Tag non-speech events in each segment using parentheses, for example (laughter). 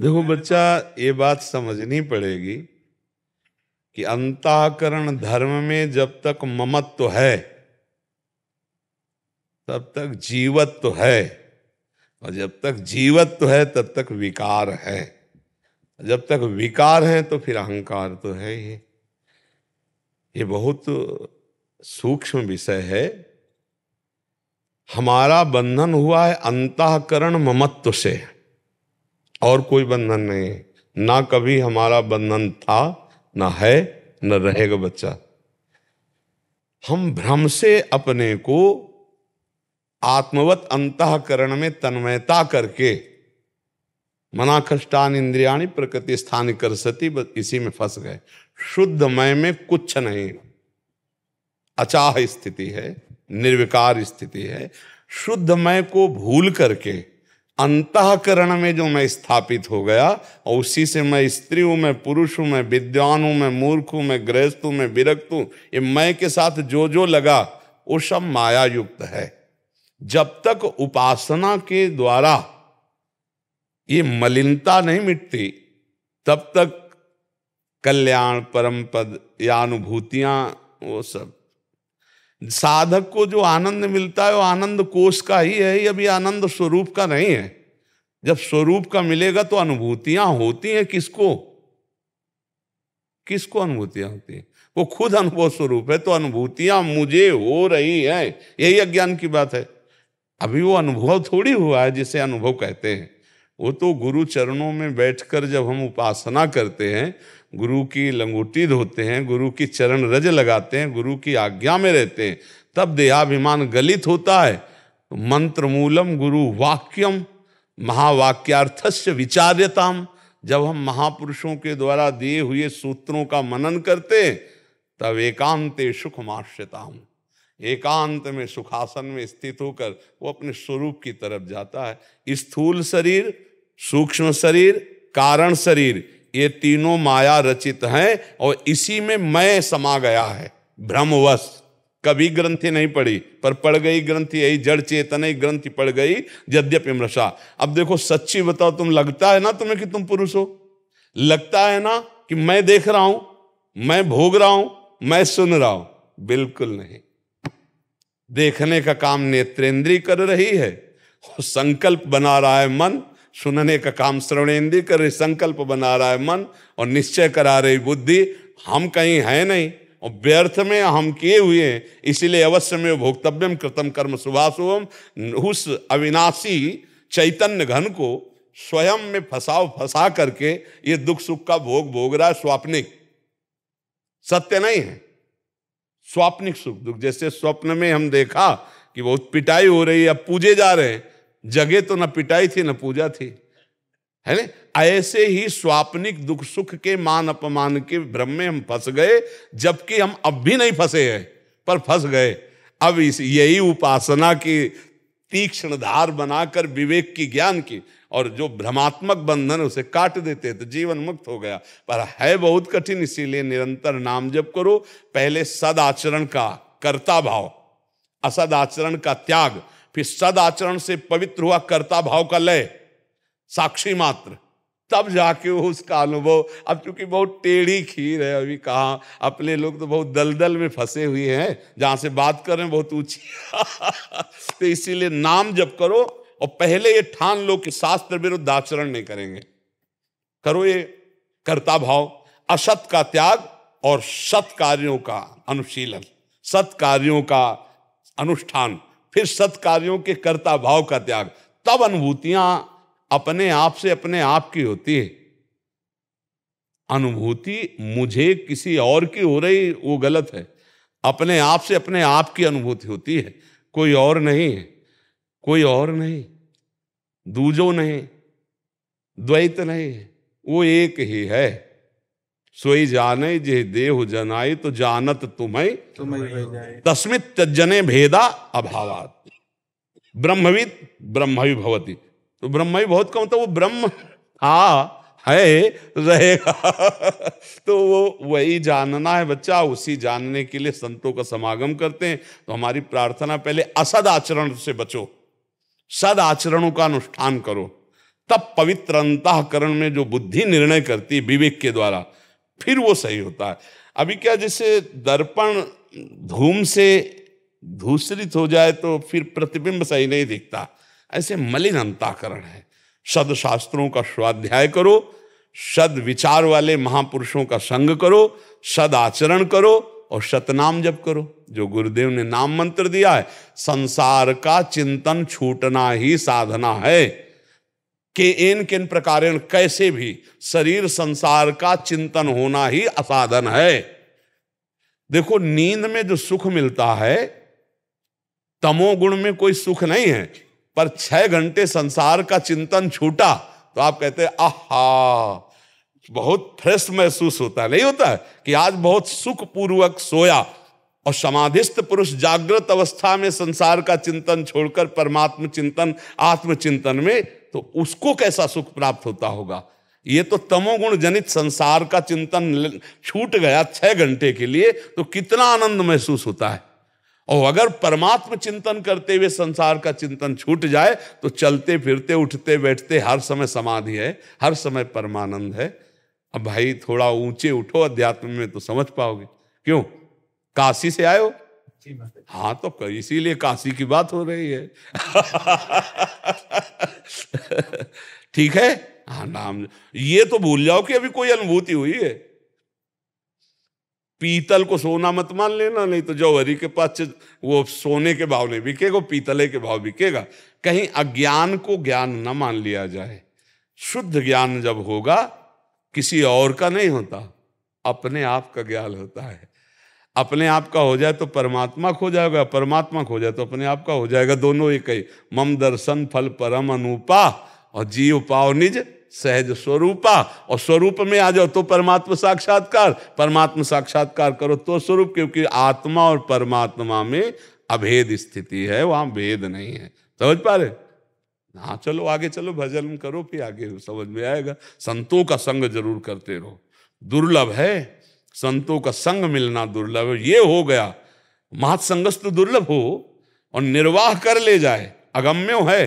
देखो बच्चा ये बात समझनी पड़ेगी कि अंताकरण धर्म में जब तक ममत्व तो है तब तक जीवत्व तो है और जब तक जीवत्व तो है तब तक विकार है जब तक विकार है तो फिर अहंकार तो है ही ये बहुत सूक्ष्म विषय है हमारा बंधन हुआ है अंतःकरण ममत्व से और कोई बंधन नहीं है ना कभी हमारा बंधन था ना है न रहेगा बच्चा हम भ्रम से अपने को आत्मवत अंतकरण में तन्मयता करके मना कष्टान इंद्रियाणी प्रकृति स्थान कर सती इसी में फंस गए शुद्धमय में कुछ नहीं अचाह स्थिति है निर्विकार स्थिति है शुद्धमय को भूल करके अंतकरण में जो मैं स्थापित हो गया और उसी से मैं स्त्री हूँ मैं पुरुष हूँ मैं विद्वान हूँ मैं मूर्ख हूँ मैं गृहस्थ हूँ मैं विरक्त हूँ ये मैं के साथ जो जो लगा वो सब माया युक्त है जब तक उपासना के द्वारा ये मलिनता नहीं मिटती तब तक कल्याण परम पद या अनुभूतियां वो सब साधक को जो आनंद मिलता है वो आनंद कोष का ही है ये भी आनंद स्वरूप का नहीं है जब स्वरूप का मिलेगा तो अनुभूतियां होती हैं किसको किसको अनुभूतियां होती हैं वो खुद अनुभव स्वरूप है तो अनुभूतियां मुझे हो रही है यही अज्ञान की बात है अभी वो अनुभव थोड़ी हुआ है जिसे अनुभव कहते हैं वो तो गुरु चरणों में बैठकर जब हम उपासना करते हैं गुरु की लंगूटी धोते हैं गुरु की चरण रज लगाते हैं गुरु की आज्ञा में रहते हैं तब देहाभिमान गलित होता है मंत्र मूलम गुरु वाक्यम महावाक्यार्थस्य विचार्यताम जब हम महापुरुषों के द्वारा दिए हुए सूत्रों का मनन करते तब एकांत सुख माश्यता हूँ एकांत में सुखासन में स्थित होकर वो अपने स्वरूप की तरफ जाता है स्थूल शरीर सूक्ष्म शरीर कारण शरीर ये तीनों माया रचित हैं और इसी में मैं समा गया है भ्रमवश कभी ग्रंथि नहीं पड़ी पर पड़ गई ग्रंथि यही जड़ चेतन ही ग्रंथि पड़ गई यद्यपि मृषा अब देखो सच्ची बताओ तुम लगता है ना तुम्हें कि तुम पुरुष हो लगता है ना कि मैं देख रहा हूं मैं भोग रहा हूं मैं सुन रहा हूं बिल्कुल नहीं देखने का काम नेत्रेंद्री कर रही है संकल्प बना रहा है मन सुनने का काम श्रवणेन्द्रीय कर रही संकल्प बना रहा है मन और निश्चय करा रही बुद्धि हम कहीं हैं नहीं और व्यर्थ में हम किए हुए हैं इसीलिए अवश्य में भोक्तव्यम कृतम कर्म सुभाषुभम उस अविनाशी चैतन्य घन को स्वयं में फंसाव फसा करके ये दुख सुख का भोग भोग रहा है स्वाप्निक सत्य नहीं है स्वाप्निक सुख दुख जैसे स्वप्न में हम देखा कि बहुत पिटाई हो रही है अब पूजे जा रहे हैं जगह तो न पिटाई थी न पूजा थी है ना ऐसे ही स्वापनिक दुख सुख के मान अपमान के भ्रम में हम फंस गए जबकि हम अब भी नहीं फंसे हैं पर फंस गए अब इस यही उपासना की तीक्ष्ण धार बनाकर विवेक की ज्ञान की और जो भ्रमात्मक बंधन उसे काट देते तो जीवन मुक्त हो गया पर है बहुत कठिन इसीलिए निरंतर नाम जप करो पहले सदाचरण का कर्ता भाव असद आचरण का त्याग फिर सद आचरण से पवित्र हुआ कर्ता भाव का लय साक्षी मात्र तब जाके वो उसका अनुभव अब चूंकि बहुत टेढ़ी खीर है अभी कहा अपने लोग तो बहुत दलदल में फंसे हुए हैं जहां से बात कर रहे हैं बहुत ऊंची (laughs) तो इसीलिए नाम जब करो और पहले ये ठान लो कि शास्त्र विरुद्ध आचरण नहीं करेंगे करो ये कर्ता भाव असत का त्याग और सत कार्यों का अनुशीलन सत कार्यों का अनुष्ठान फिर सत्कार्यों के कर्ता भाव का त्याग तब अनुभूतियां अपने आप से अपने आप की होती है अनुभूति मुझे किसी और की हो रही वो गलत है अपने आप से अपने आप की अनुभूति होती है कोई और नहीं है कोई और नहीं दूजो नहीं द्वैत नहीं है वो एक ही है सोई जाने जे देह जनाई तो जानत तुम्हें तस्मित जने भेदा अभावात ब्रह्मविद भी भवती तो भी बहुत कम तो वो ब्रह्म हा है रहेगा (laughs) तो वो वही जानना है बच्चा उसी जानने के लिए संतों का समागम करते हैं तो हमारी प्रार्थना पहले असद आचरण से बचो सद आचरणों का अनुष्ठान करो तब पवित्र अंतकरण में जो बुद्धि निर्णय करती है विवेक के द्वारा फिर वो सही होता है अभी क्या जैसे दर्पण धूम से धूसरित हो जाए तो फिर प्रतिबिंब सही नहीं दिखता ऐसे मलिन अंताकरण है सद शास्त्रों का स्वाध्याय करो सद विचार वाले महापुरुषों का संग करो सद आचरण करो और सतनाम जप करो जो गुरुदेव ने नाम मंत्र दिया है संसार का चिंतन छूटना ही साधना है कि इन किन प्रकार कैसे भी शरीर संसार का चिंतन होना ही असाधन है देखो नींद में जो सुख मिलता है तमोगुण में कोई सुख नहीं है पर छह घंटे संसार का चिंतन छूटा तो आप कहते हैं आहा बहुत फ्रेश महसूस होता है नहीं होता है कि आज बहुत सुख पूर्वक सोया और समाधिस्थ पुरुष जागृत अवस्था में संसार का चिंतन छोड़कर परमात्म चिंतन आत्मचिंतन में तो उसको कैसा सुख प्राप्त होता होगा ये तो तमोगुण जनित संसार का चिंतन छूट गया छह घंटे के लिए तो कितना आनंद महसूस होता है और अगर परमात्म चिंतन करते हुए संसार का चिंतन छूट जाए तो चलते फिरते उठते बैठते हर समय समाधि है हर समय परमानंद है अब भाई थोड़ा ऊंचे उठो अध्यात्म में तो समझ पाओगे क्यों काशी से आए हो हाँ तो इसीलिए काशी की बात हो रही है (laughs) (laughs) ठीक है हाँ नाम ये तो भूल जाओ कि अभी कोई अनुभूति हुई है पीतल को सोना मत मान लेना नहीं तो जौहरी के पास वो सोने के भाव नहीं बिकेगा पीतले के भाव बिकेगा कहीं अज्ञान को ज्ञान न मान लिया जाए शुद्ध ज्ञान जब होगा किसी और का नहीं होता अपने आप का ज्ञान होता है अपने आप का हो जाए तो परमात्मा खो जाएगा परमात्मा खो जाए तो अपने आप का हो जाएगा दोनों एक ही मम दर्शन फल परम अनुपा और जीव पाओ निज सहज स्वरूपा और स्वरूप में आ जाओ तो परमात्मा साक्षात्कार परमात्मा साक्षात्कार करो तो स्वरूप क्योंकि आत्मा और परमात्मा में अभेद स्थिति है वहां भेद नहीं है समझ पा रहे हाँ चलो आगे चलो भजन करो फिर आगे समझ में आएगा संतों का संग जरूर करते रहो दुर्लभ है संतों का संग मिलना दुर्लभ ये हो गया महासंगस्त दुर्लभ हो और निर्वाह कर ले जाए अगम्य है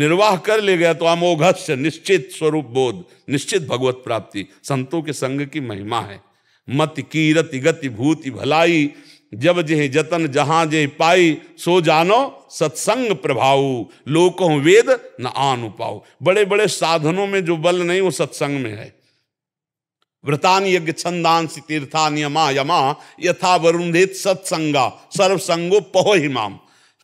निर्वाह कर ले गया तो अमोघस्य निश्चित स्वरूप बोध निश्चित भगवत प्राप्ति संतों के संग की महिमा है मत कीरति गति भूति भलाई जब जे जतन जहां जे पाई सो जानो सत्संग प्रभाव लोकों वेद न आन पाओ बड़े बड़े साधनों में जो बल नहीं वो सत्संग में है व्रतान यज्ञ छंदांसी तीर्था नियमा यमा यथा वरुणेत सत्संगा सर्वसंगो हिमाम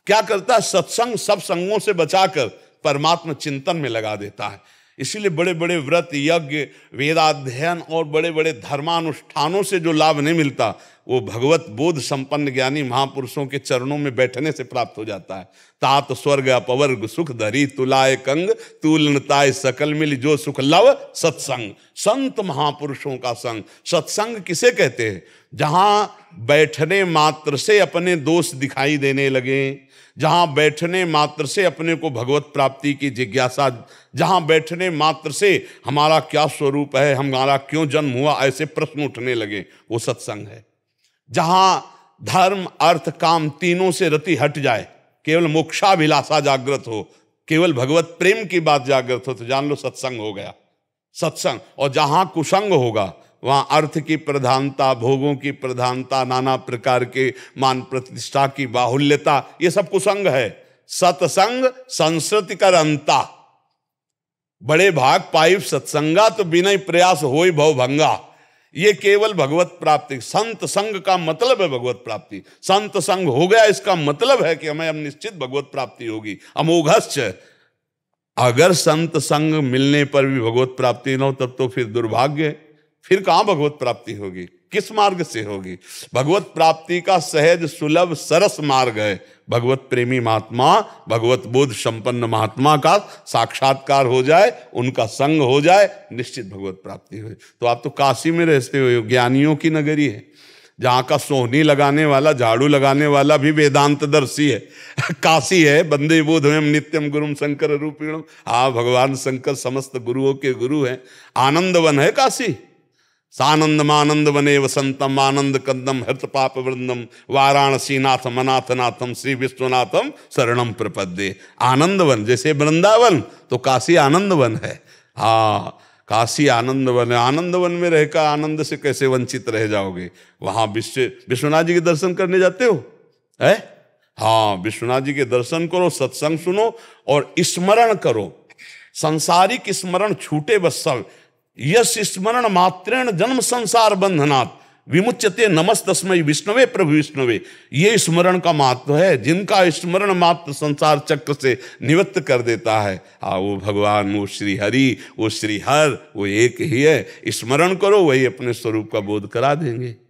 क्या करता है सत्संग सब संगों से बचाकर परमात्मा चिंतन में लगा देता है इसीलिए बड़े बड़े व्रत यज्ञ वेदाध्ययन और बड़े बड़े धर्मानुष्ठानों से जो लाभ नहीं मिलता वो भगवत बोध संपन्न ज्ञानी महापुरुषों के चरणों में बैठने से प्राप्त हो जाता है तात स्वर्ग अपवर्ग सुख धरी तुलाय कंग तुलनताय सकल मिल जो सुख लव सत्संग संत महापुरुषों का संग सत्संग किसे कहते हैं जहां बैठने मात्र से अपने दोष दिखाई देने लगे जहाँ बैठने मात्र से अपने को भगवत प्राप्ति की जिज्ञासा जहां बैठने मात्र से हमारा क्या स्वरूप है हमारा क्यों जन्म हुआ ऐसे प्रश्न उठने लगे वो सत्संग है जहां धर्म अर्थ काम तीनों से रति हट जाए केवल मोक्षाभिलाषा जागृत हो केवल भगवत प्रेम की बात जागृत हो तो जान लो सत्संग हो गया सत्संग और जहां कुसंग होगा वहां अर्थ की प्रधानता भोगों की प्रधानता नाना प्रकार के मान प्रतिष्ठा की बाहुल्यता ये सब कुसंग है सत्संग संस्कृति कर अंता बड़े भाग पाइप सत्संगा तो बिना प्रयास हो भवभंगा ये केवल भगवत प्राप्ति संत संग का मतलब है भगवत प्राप्ति संत संग हो गया इसका मतलब है कि हमें हम निश्चित भगवत प्राप्ति होगी अमोघस्य अगर संत संग मिलने पर भी भगवत प्राप्ति ना हो तब तो फिर दुर्भाग्य फिर कहाँ भगवत प्राप्ति होगी किस मार्ग से होगी भगवत प्राप्ति का सहज सुलभ सरस मार्ग है भगवत प्रेमी महात्मा भगवत बोध संपन्न महात्मा का साक्षात्कार हो जाए उनका संग हो जाए निश्चित भगवत प्राप्ति हो तो आप तो काशी में रहते हो ज्ञानियों की नगरी है जहाँ का सोहनी लगाने वाला झाड़ू लगाने वाला भी वेदांत दर्शी है (laughs) काशी है बंदे बोध हम नित्यम गुरु शंकर रूपीण हाँ भगवान शंकर समस्त गुरुओं के गुरु हैं आनंदवन है काशी सानंदम आनंद वने वसंतम आनंद कंदम हृत पाप वृंदम वाराणसी नाथम अनाथ नाथम श्री विश्वनाथम शरणम प्रपद्य आनंद वन जैसे वृंदावन तो काशी आनंद वन है हाँ काशी आनंद वन है आनंद वन में रहकर आनंद से कैसे वंचित रह जाओगे वहाँ विश्व विश्वनाथ जी के दर्शन करने जाते हो है हाँ विश्वनाथ जी के दर्शन करो सत्संग सुनो और स्मरण करो संसारिक स्मरण छूटे बस सब यश स्मरण मात्रेण जन्म संसार बंधनात् विमुच्यते नमस्तस्मय विष्णुवे प्रभु विष्णुवे ये स्मरण का महत्व है जिनका स्मरण मात्र संसार चक्र से निवृत्त कर देता है आ वो भगवान वो श्री हरि वो श्री हर वो एक ही है स्मरण करो वही अपने स्वरूप का बोध करा देंगे